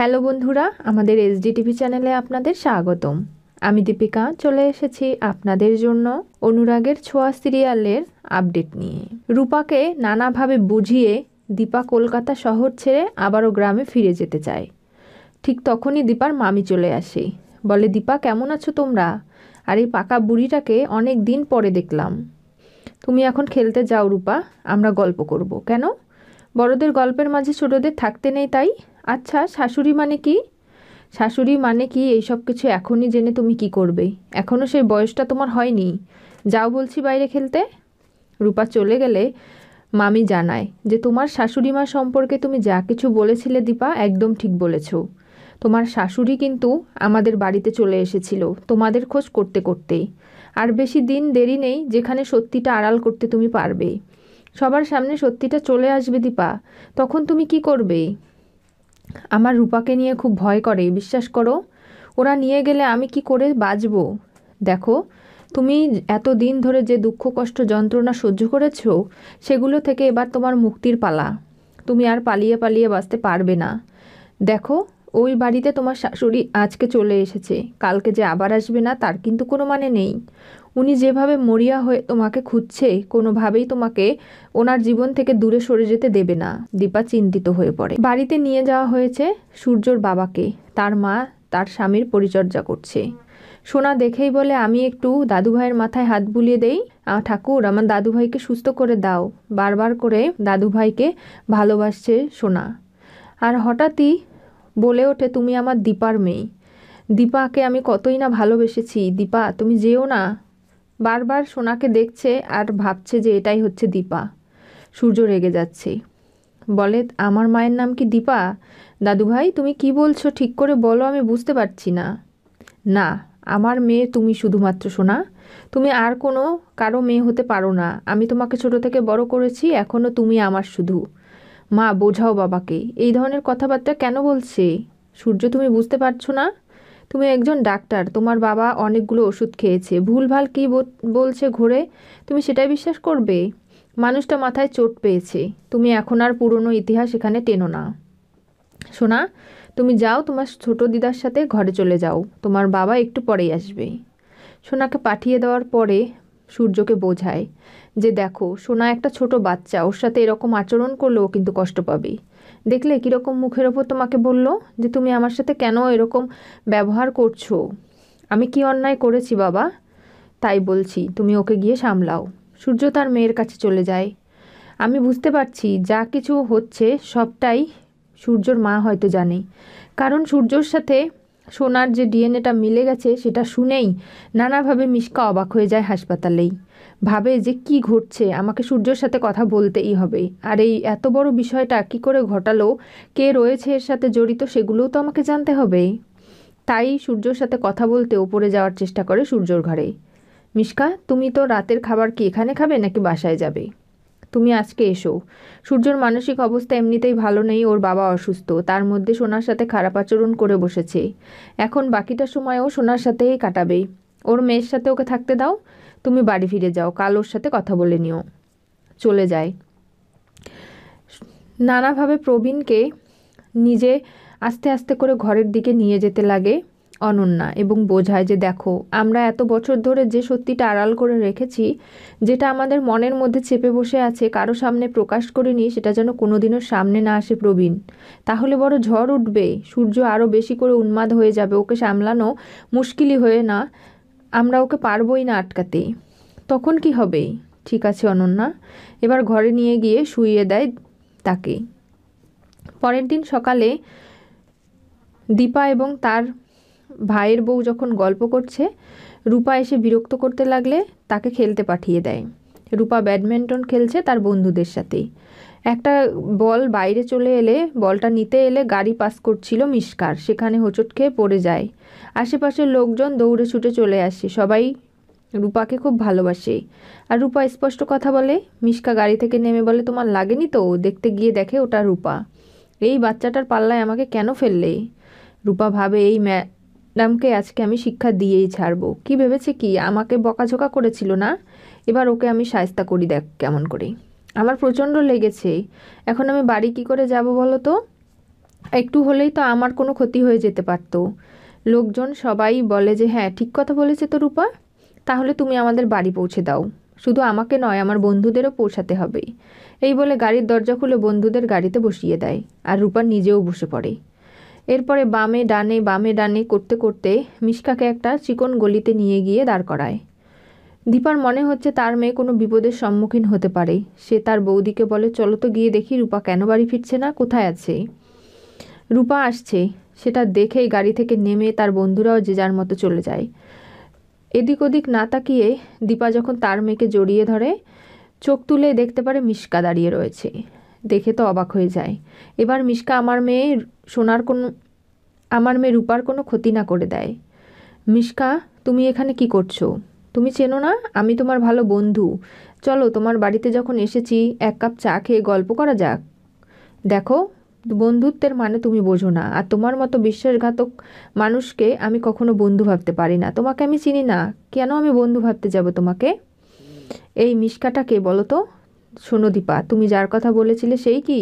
hello বন্ধুরা আমাদের SD TV চ্যানেলে আপনাদের স্বাগতম আমি দীপিকা চলে এসেছি আপনাদের জন্য অনুরাগের ছোঁয়া সিরিয়ালের আপডেট নিয়ে রূপাকে নানাভাবে বুঝিয়ে দীপা কলকাতা শহর ছেড়ে আবারও গ্রামে ফিরে যেতে চায় ঠিক তখনই দীপার মামি চলে আসে বলে দীপা কেমন আছো তোমরা আর এই পাকা বুড়িটাকে অনেক দিন পরে দেখলাম তুমি এখন খেলতে যাও রূপা আমরা গল্প করব কেন বড়দের গল্পের মাঝে ছোটদের থাকতে নেই তাই আচ্ছা শাশুড়ি মানে কি শাশুড়ি মানে কি এইসব কিছু এখনই জেনে তুমি কি করবে এখনও সেই বয়সটা তোমার হয়নি যাও বলছি বাইরে খেলতে রূপা চলে গেলে মামি জানায় যে তোমার শাশুড়ি মা সম্পর্কে তুমি যা কিছু বলেছিলে দীপা একদম ঠিক বলেছ তোমার শাশুড়ি কিন্তু আমাদের বাড়িতে চলে এসেছিল তোমাদের খোঁজ করতে করতেই আর বেশি দিন দেরি নেই যেখানে সত্যিটা আড়াল করতে তুমি পারবে সবার সামনে সত্যিটা চলে আসবে দীপা তখন তুমি কি করবে আমার রূপাকে নিয়ে খুব ভয় করে বিশ্বাস করো ওরা নিয়ে গেলে আমি কি করে বাঁচব দেখো তুমি এত দিন ধরে যে দুঃখ কষ্ট যন্ত্রণা সহ্য করেছ সেগুলো থেকে এবার তোমার মুক্তির পালা তুমি আর পালিয়ে পালিয়ে বাঁচতে পারবে না দেখো ওই বাড়িতে তোমার শাশুড়ি আজকে চলে এসেছে কালকে যে আবার আসবে না তার কিন্তু কোনো মানে নেই উনি যেভাবে মরিয়া হয়ে তোমাকে খুঁজছে কোনোভাবেই তোমাকে ওনার জীবন থেকে দূরে সরে যেতে দেবে না দীপা চিন্তিত হয়ে পড়ে বাড়িতে নিয়ে যাওয়া হয়েছে সূর্যর বাবাকে তার মা তার স্বামীর পরিচর্যা করছে সোনা দেখেই বলে আমি একটু দাদুভাইয়ের মাথায় হাত বুলিয়ে দেই ঠাকুর আমার দাদুভাইকে সুস্থ করে দাও বারবার করে দাদুভাইকে ভালোবাসছে সোনা আর হঠাৎই বলে ওঠে তুমি আমার দীপার মেয়ে দীপাকে আমি কতই না ভালোবেসেছি দীপা তুমি যেও না বারবার সোনাকে দেখছে আর ভাবছে যে এটাই হচ্ছে দীপা সূর্য রেগে যাচ্ছে বলে আমার মায়ের নাম কি দীপা দাদুভাই তুমি কি বলছো ঠিক করে বলো আমি বুঝতে পারছি না না আমার মেয়ে তুমি শুধুমাত্র শোনা তুমি আর কোনো কারো মেয়ে হতে পারো না আমি তোমাকে ছোট থেকে বড় করেছি এখনও তুমি আমার শুধু মা বোঝাও বাবাকে এই ধরনের কথাবার্তা কেন বলছে সূর্য তুমি বুঝতে পারছো না তুমি একজন ডাক্তার তোমার বাবা অনেকগুলো ওষুধ খেয়েছে ভুলভাল কী বলছে ঘোরে তুমি সেটাই বিশ্বাস করবে মানুষটা মাথায় চোট পেয়েছে তুমি এখন আর পুরনো ইতিহাস এখানে টেনো না শোনা তুমি যাও তোমার ছোট দিদার সাথে ঘরে চলে যাও তোমার বাবা একটু পরেই আসবে সোনাকে পাঠিয়ে দেওয়ার পরে সূর্যকে বোঝায় যে দেখো সোনা একটা ছোট বাচ্চা ওর সাথে এরকম আচরণ করলেও কিন্তু কষ্ট পাবে দেখলে কীরকম মুখের ওপর তোমাকে বলল যে তুমি আমার সাথে কেন এরকম ব্যবহার করছো আমি কি অন্যায় করেছি বাবা তাই বলছি তুমি ওকে গিয়ে সামলাও সূর্য তার মেয়ের কাছে চলে যায় আমি বুঝতে পারছি যা কিছু হচ্ছে সবটাই সূর্যর মা হয়তো জানে কারণ সূর্যর সাথে সোনার যে ডিএনএটা মিলে গেছে সেটা শুনেই নানাভাবে মিশকা অবাক হয়ে যায় হাসপাতালেই ভাবে যে কি ঘটছে আমাকে সূর্যর সাথে কথা বলতেই হবে আর এই এত বড় বিষয়টা কি করে ঘটালো কে রয়েছে এর সাথে জড়িত সেগুলোও তো আমাকে জানতে হবে তাই সূর্যর সাথে কথা বলতে ওপরে যাওয়ার চেষ্টা করে সূর্যর ঘরে মিশকা তুমি তো রাতের খাবার কি এখানে খাবে নাকি বাসায় যাবে তুমি আজকে এসো সূর্যর মানসিক অবস্থা এমনিতেই ভালো নেই ওর বাবা অসুস্থ তার মধ্যে সোনার সাথে খারাপ আচরণ করে বসেছে এখন বাকিটা সময়ও সোনার সাথেই কাটাবে ওর মেয়ের সাথে ওকে থাকতে দাও তুমি বাড়ি ফিরে যাও কাল ওর সাথে কথা বলে নিও চলে যায় নানাভাবে প্রবীণকে নিজে আস্তে আস্তে করে ঘরের দিকে নিয়ে যেতে লাগে অনন্যা এবং বোঝায় যে দেখো আমরা এত বছর ধরে যে সত্যিটা আড়াল করে রেখেছি যেটা আমাদের মনের মধ্যে চেপে বসে আছে কারো সামনে প্রকাশ করিনি সেটা যেন কোনোদিনও সামনে না আসে প্রবীণ তাহলে বড় ঝড় উঠবে সূর্য আরও বেশি করে উন্মাদ হয়ে যাবে ওকে সামলানো মুশকিলই হয়ে না আমরা ওকে পারবই না আটকাতে তখন কি হবে ঠিক আছে অনন্যা এবার ঘরে নিয়ে গিয়ে শুইয়ে দেয় তাকে পরের দিন সকালে দীপা এবং তার ভাইয়ের বউ যখন গল্প করছে রূপা এসে বিরক্ত করতে লাগলে তাকে খেলতে পাঠিয়ে দেয় রূপা ব্যাডমিন্টন খেলছে তার বন্ধুদের সাথেই একটা বল বাইরে চলে এলে বলটা নিতে এলে গাড়ি পাস করছিল মিসকার সেখানে হোঁচট খেয়ে পড়ে যায় আশেপাশের লোকজন দৌড়ে ছুটে চলে আসে সবাই রূপাকে খুব ভালোবাসে আর রূপা স্পষ্ট কথা বলে মিসকা গাড়ি থেকে নেমে বলে তোমার লাগেনি তো দেখতে গিয়ে দেখে ওটা রূপা এই বাচ্চাটার পাল্লায় আমাকে কেন ফেললে রূপা ভাবে এই ইসলামকে আজকে আমি শিক্ষা দিয়েই ছাড়বো কি ভেবেছে কি আমাকে বকাঝোকা করেছিল না এবার ওকে আমি সায়স্তা করি দেখ কেমন করে আমার প্রচণ্ড লেগেছে এখন আমি বাড়ি কি করে যাব বলো তো একটু হলেই তো আমার কোনো ক্ষতি হয়ে যেতে পারতো লোকজন সবাই বলে যে হ্যাঁ ঠিক কথা বলেছে তো রূপা তাহলে তুমি আমাদের বাড়ি পৌঁছে দাও শুধু আমাকে নয় আমার বন্ধুদেরও পৌঁছাতে হবে এই বলে গাড়ির দরজা খুলে বন্ধুদের গাড়িতে বসিয়ে দেয় আর রূপা নিজেও বসে পড়ে এরপরে বামে ডানে বামে ডানে করতে করতে মিশকাকে একটা চিকন গলিতে নিয়ে গিয়ে দাঁড় করায় দীপার মনে হচ্ছে তার মেয়ে কোনো বিপদের সম্মুখীন হতে পারে সে তার বৌদিকে বলে চলো তো গিয়ে দেখি রূপা কেন বাড়ি ফিরছে না কোথায় আছে রূপা আসছে সেটা দেখেই গাড়ি থেকে নেমে তার বন্ধুরাও যে যার মতো চলে যায় এদিক ওদিক না তাকিয়ে দীপা যখন তার মেয়েকে জড়িয়ে ধরে চোখ তুলে দেখতে পারে মিশকা দাঁড়িয়ে রয়েছে দেখে তো অবাক হয়ে যায় এবার মিশকা আমার মেয়ে সোনার কোনো আমার মেয়ে রূপার কোনো ক্ষতি না করে দেয় মিশকা তুমি এখানে কি করছো তুমি চেনো না আমি তোমার ভালো বন্ধু চলো তোমার বাড়িতে যখন এসেছি এক কাপ চা খেয়ে গল্প করা যাক দেখো বন্ধুত্বের মানে তুমি বোঝো না আর তোমার মতো বিশ্বাসঘাতক মানুষকে আমি কখনো বন্ধু ভাবতে পারি না তোমাকে আমি চিনি না কেন আমি বন্ধু ভাবতে যাব তোমাকে এই মিশকাটা কে বলো তো শোনো দীপা তুমি যার কথা বলেছিলে সেই কি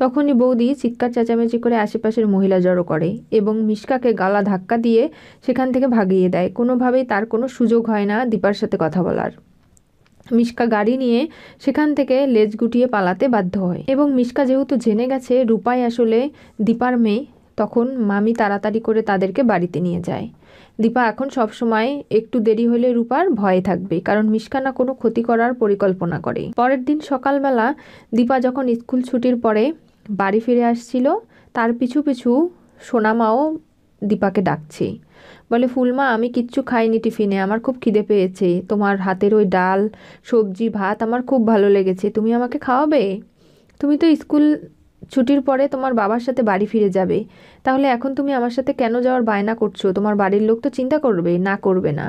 তখনই বৌদি চিৎকার চেঁচামেচি করে আশেপাশের মহিলা জড়ো করে এবং মিশকাকে গালা ধাক্কা দিয়ে সেখান থেকে ভাগিয়ে দেয় কোনোভাবেই তার কোনো সুযোগ হয় না দীপার সাথে কথা বলার মিশকা গাড়ি নিয়ে সেখান থেকে লেজ গুটিয়ে পালাতে বাধ্য হয় এবং মিশকা যেহেতু জেনে গেছে রূপাই আসলে দীপার মেয়ে তখন মামি তাড়াতাড়ি করে তাদেরকে বাড়িতে নিয়ে যায় দীপা এখন সব সময় একটু দেরি হলে রূপার ভয়ে থাকবে কারণ মিষ্কানা কোনো ক্ষতি করার পরিকল্পনা করে পরের দিন সকালবেলা দীপা যখন স্কুল ছুটির পরে বাড়ি ফিরে আসছিল তার পিছু পিছু সোনামাও দীপাকে ডাকছে বলে ফুলমা আমি কিচ্ছু খাইনি টিফিনে আমার খুব খিদে পেয়েছে তোমার হাতের ওই ডাল সবজি ভাত আমার খুব ভালো লেগেছে তুমি আমাকে খাওয়াবে তুমি তো স্কুল ছুটির পরে তোমার বাবার সাথে বাড়ি ফিরে যাবে তাহলে এখন তুমি আমার সাথে কেন যাওয়ার বায়না করছো তোমার বাড়ির লোক তো চিন্তা করবে না করবে না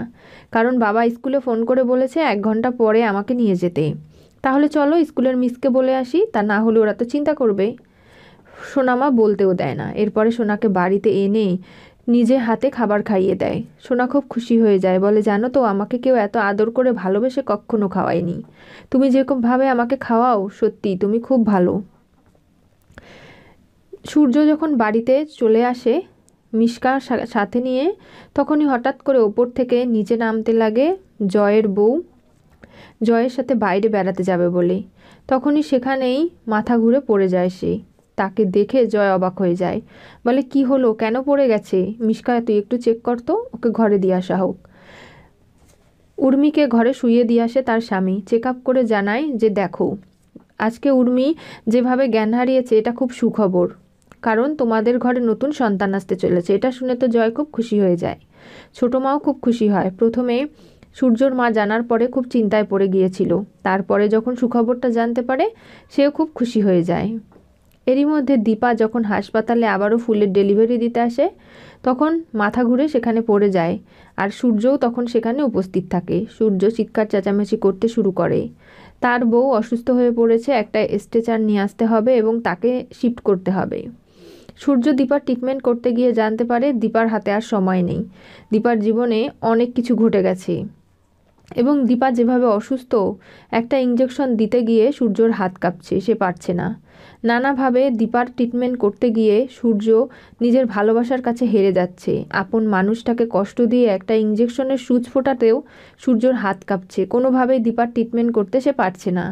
কারণ বাবা স্কুলে ফোন করে বলেছে এক ঘন্টা পরে আমাকে নিয়ে যেতে তাহলে চলো স্কুলের মিসকে বলে আসি তা না হলে ওরা তো চিন্তা করবে সোনামা বলতেও দেয় না এরপরে সোনাকে বাড়িতে এনে নিজে হাতে খাবার খাইয়ে দেয় সোনা খুব খুশি হয়ে যায় বলে জানো তো আমাকে কেউ এত আদর করে ভালোবেসে কখনো খাওয়ায়নি তুমি যেরকমভাবে আমাকে খাওয়াও সত্যি তুমি খুব ভালো সূর্য যখন বাড়িতে চলে আসে মিশকা সাথে নিয়ে তখনই হঠাৎ করে ওপর থেকে নিচে নামতে লাগে জয়ের বউ জয়ের সাথে বাইরে বেড়াতে যাবে বলে তখনই সেখানেই মাথা ঘুরে পড়ে যায় সে তাকে দেখে জয় অবাক হয়ে যায় বলে কি হলো কেন পড়ে গেছে মিশকা তুই একটু চেক করতো ওকে ঘরে দিয়ে আসা হোক উর্মিকে ঘরে শুয়ে দিয়ে আসে তার স্বামী চেক আপ করে জানায় যে দেখো আজকে উর্মি যেভাবে জ্ঞান হারিয়েছে এটা খুব সুখবর কারণ তোমাদের ঘরে নতুন সন্তান আসতে চলেছে এটা শুনে তো জয় খুব খুশি হয়ে যায় ছোটো মাও খুব খুশি হয় প্রথমে সূর্যর মা জানার পরে খুব চিন্তায় পড়ে গিয়েছিল তারপরে যখন সুখবরটা জানতে পারে সেও খুব খুশি হয়ে যায় এরই মধ্যে দীপা যখন হাসপাতালে আবারও ফুলের ডেলিভারি দিতে আসে তখন মাথা ঘুরে সেখানে পড়ে যায় আর সূর্যও তখন সেখানে উপস্থিত থাকে সূর্য চিৎকার চেঁচামেচি করতে শুরু করে তার বউ অসুস্থ হয়ে পড়েছে একটা স্ট্রেচার নিয়ে আসতে হবে এবং তাকে শিফট করতে হবে সূর্য দীপার ট্রিটমেন্ট করতে গিয়ে জানতে পারে দীপার হাতে আর সময় নেই দীপার জীবনে অনেক কিছু ঘটে গেছে এবং দীপা যেভাবে অসুস্থ একটা ইঞ্জেকশন দিতে গিয়ে সূর্যর হাত কাঁপছে সে পারছে না নানাভাবে দীপার ট্রিটমেন্ট করতে গিয়ে সূর্য নিজের ভালোবাসার কাছে হেরে যাচ্ছে আপন মানুষটাকে কষ্ট দিয়ে একটা ইঞ্জেকশনের সুচ ফোটাতেও সূর্যর হাত কাঁপছে কোনোভাবেই দীপার ট্রিটমেন্ট করতে সে পারছে না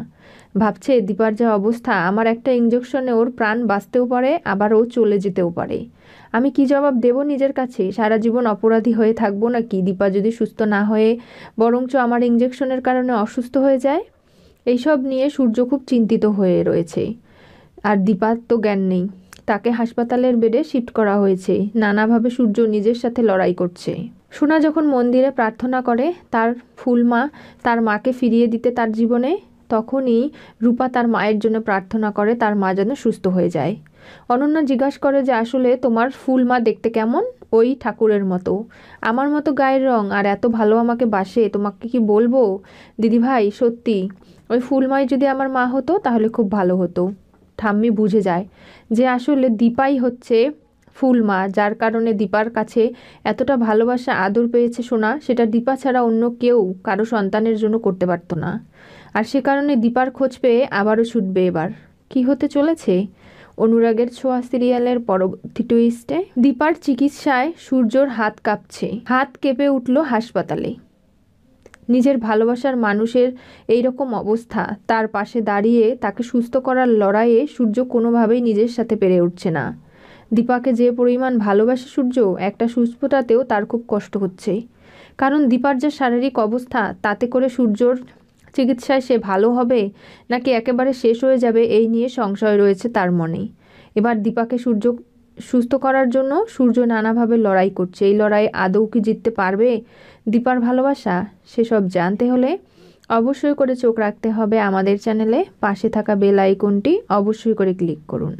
ভাবছে দীপার যা অবস্থা আমার একটা ইঞ্জেকশনে ওর প্রাণ বাঁচতেও পারে আবার ও চলে যেতেও পারে আমি কি জবাব দেব নিজের কাছে সারা জীবন অপরাধী হয়ে থাকবো নাকি দীপা যদি সুস্থ না হয়ে বরঞ্চ আমার ইঞ্জেকশনের কারণে অসুস্থ হয়ে যায় এইসব নিয়ে সূর্য খুব চিন্তিত হয়ে রয়েছে আর দীপার তো জ্ঞান নেই তাকে হাসপাতালের বেডে শিফট করা হয়েছে নানাভাবে সূর্য নিজের সাথে লড়াই করছে সোনা যখন মন্দিরে প্রার্থনা করে তার ফুলমা তার মাকে ফিরিয়ে দিতে তার জীবনে তখনই রূপা তার মায়ের জন্য প্রার্থনা করে তার মা যেন সুস্থ হয়ে যায় অনন্যা জিজ্ঞাসা করে যে আসলে তোমার ফুল মা দেখতে কেমন ওই ঠাকুরের মতো আমার মতো গায়ের রং আর এত ভালো আমাকে বাসে তোমাকে কি বলবো দিদিভাই সত্যি ওই ফুলমাই যদি আমার মা হতো তাহলে খুব ভালো হতো ঠাম্মি বুঝে যায় যে আসলে দীপাই হচ্ছে ফুলমা যার কারণে দীপার কাছে এতটা ভালোবাসা আদর পেয়েছে শোনা সেটা দীপা ছাড়া অন্য কেউ কারো সন্তানের জন্য করতে পারতো না আর সে কারণে দীপার খোঁজ পেয়ে আবারও ছুটবে এবার কি হতে চলেছে অনুরাগের ছোঁয়া সিরিয়ালের পরবর্তী টুইস্টে দীপার চিকিৎসায় সূর্যর হাত কাঁপছে হাত কেঁপে উঠল হাসপাতালে নিজের ভালোবাসার মানুষের এই রকম অবস্থা তার পাশে দাঁড়িয়ে তাকে সুস্থ করার লড়াইয়ে সূর্য কোনোভাবেই নিজের সাথে পেরে উঠছে না দীপাকে যে পরিমাণ ভালোবাসে সূর্য একটা সুস্থতাতেও তার খুব কষ্ট হচ্ছে কারণ দীপার যে শারীরিক অবস্থা তাতে করে সূর্যর চিকিৎসায় সে ভালো হবে নাকি একেবারে শেষ হয়ে যাবে এই নিয়ে সংশয় রয়েছে তার মনে এবার দীপাকে সূর্য সুস্থ করার জন্য সূর্য নানাভাবে লড়াই করছে এই লড়াইয়ে আদৌ কি জিততে পারবে দীপার ভালোবাসা সেসব জানতে হলে অবশ্যই করে চোখ রাখতে হবে আমাদের চ্যানেলে পাশে থাকা বেল আইকনটি অবশ্যই করে ক্লিক করুন